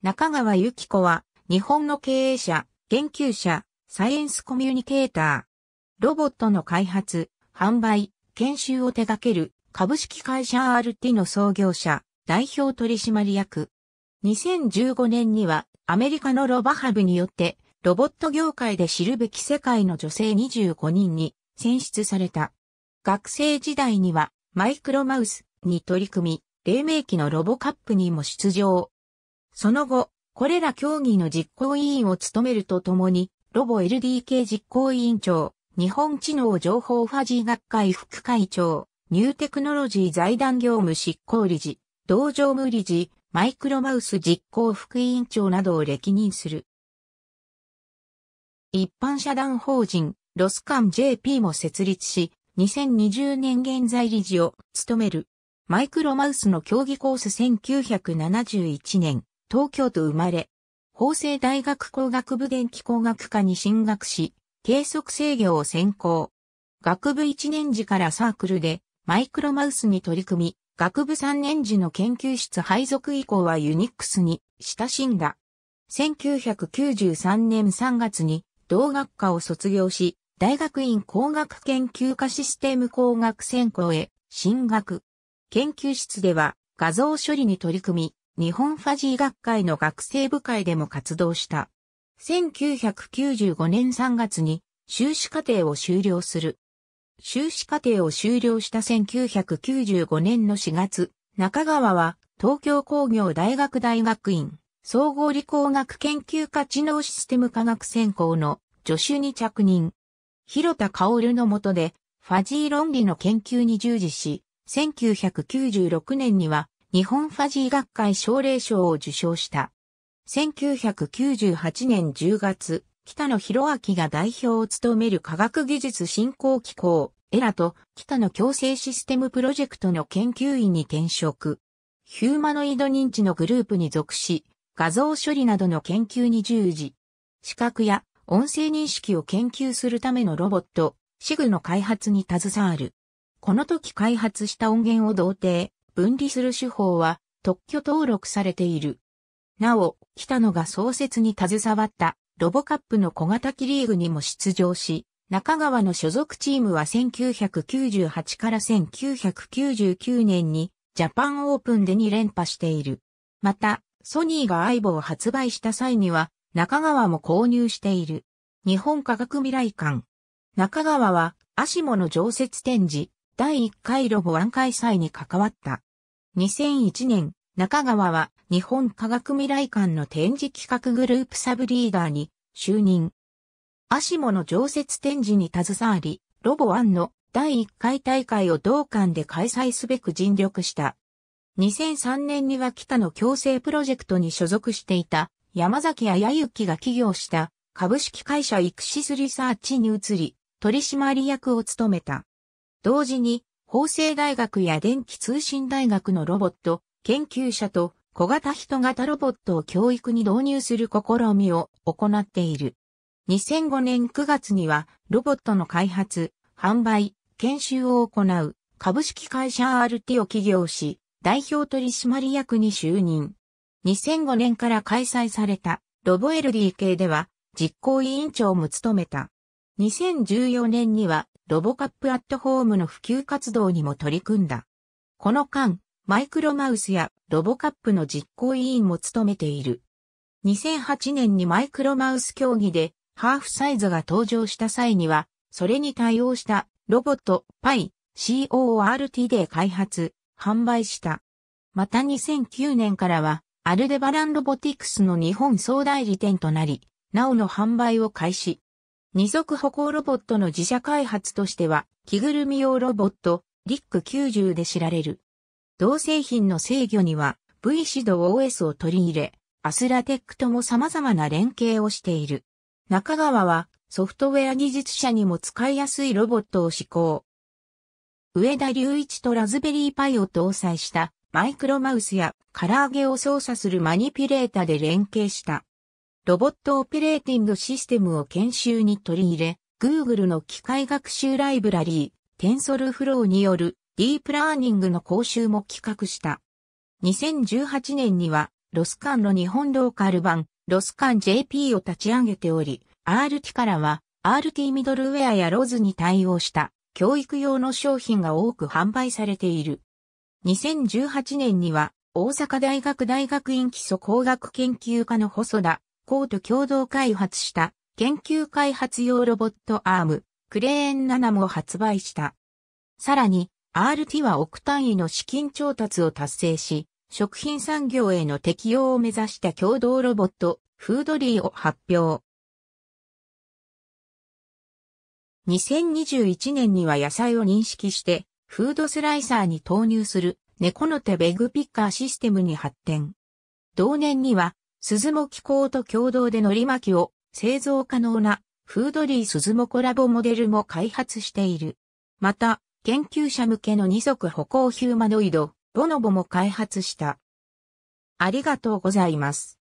中川由紀子は、日本の経営者、研究者、サイエンスコミュニケーター。ロボットの開発、販売、研修を手掛ける株式会社 RT の創業者、代表取締役。2015年にはアメリカのロバハブによってロボット業界で知るべき世界の女性25人に選出された。学生時代にはマイクロマウスに取り組み、黎明期のロボカップにも出場。その後、これら競技の実行委員を務めるとともに、ロボ LDK 実行委員長、日本知能情報ファジー学会副会長、ニューテクノロジー財団業務執行理事、道場無理事、マイクロマウス実行副委員長などを歴任する。一般社団法人、ロスカン JP も設立し、2020年現在理事を務める。マイクロマウスの競技コース1971年、東京都生まれ、法政大学工学部電気工学科に進学し、計測制御を専攻。学部1年時からサークルでマイクロマウスに取り組み、学部3年時の研究室配属以降はユニックスに親しんだ。1993年3月に同学科を卒業し、大学院工学研究科システム工学専攻へ進学。研究室では画像処理に取り組み、日本ファジー学会の学生部会でも活動した。1995年3月に修士課程を修了する。修士課程を修了した1995年の4月、中川は東京工業大学大学院総合理工学研究科知能システム科学専攻の助手に着任。広田薫の下でファジー論理の研究に従事し、1996年には日本ファジー学会奨励賞を受賞した。1998年10月、北野博明が代表を務める科学技術振興機構、エラと北野共生システムプロジェクトの研究員に転職。ヒューマノイド認知のグループに属し、画像処理などの研究に従事。視覚や音声認識を研究するためのロボット、シグの開発に携わる。この時開発した音源を同定、分離する手法は特許登録されている。なお、北野が創設に携わったロボカップの小型機リーグにも出場し、中川の所属チームは1998から1999年にジャパンオープンで2連覇している。また、ソニーがアイボを発売した際には、中川も購入している。日本科学未来館。中川は、アシモの常設展示、第1回ロボ1開催に関わった。2001年、中川は日本科学未来館の展示企画グループサブリーダーに就任。アシモの常設展示に携わり、ロボ1の第1回大会を同館で開催すべく尽力した。2003年には北の共生プロジェクトに所属していた山崎彩之が起業した株式会社イクシスリサーチに移り取締役を務めた。同時に法政大学や電気通信大学のロボット、研究者と小型人型ロボットを教育に導入する試みを行っている。2005年9月にはロボットの開発、販売、研修を行う株式会社 RT を起業し、代表取締役に就任。2005年から開催されたロボ LDK では実行委員長も務めた。2014年にはロボカップアットホームの普及活動にも取り組んだ。この間、マイクロマウスやロボカップの実行委員も務めている。2008年にマイクロマウス競技でハーフサイズが登場した際には、それに対応したロボットパイ CORT で開発、販売した。また2009年からは、アルデバランロボティクスの日本総代理店となり、なおの販売を開始。二足歩行ロボットの自社開発としては、着ぐるみ用ロボット、リック90で知られる。同製品の制御には、V シド OS を取り入れ、アスラテックとも様々な連携をしている。中川は、ソフトウェア技術者にも使いやすいロボットを施行。上田隆一とラズベリーパイを搭載したマイクロマウスや唐揚げを操作するマニピュレータで連携した。ロボットオペレーティングシステムを研修に取り入れ、Google の機械学習ライブラリー、TensorFlow によるディープラーニングの講習も企画した。2018年には、ロスカンの日本ローカル版、ロスカン JP を立ち上げており、RT からは、RT ミドルウェアやロズに対応した教育用の商品が多く販売されている。2018年には大阪大学大学院基礎工学研究科の細田コーと共同開発した研究開発用ロボットアーム、クレーン7も発売した。さらに、RT は億単位の資金調達を達成し、食品産業への適用を目指した共同ロボット、フードリーを発表。2021年には野菜を認識して、フードスライサーに投入する猫の手ベグピッカーシステムに発展。同年には鈴も機構と共同で海苔巻きを製造可能なフードリー鈴もコラボモデルも開発している。また、研究者向けの二足歩行ヒューマノイド、ボノボも開発した。ありがとうございます。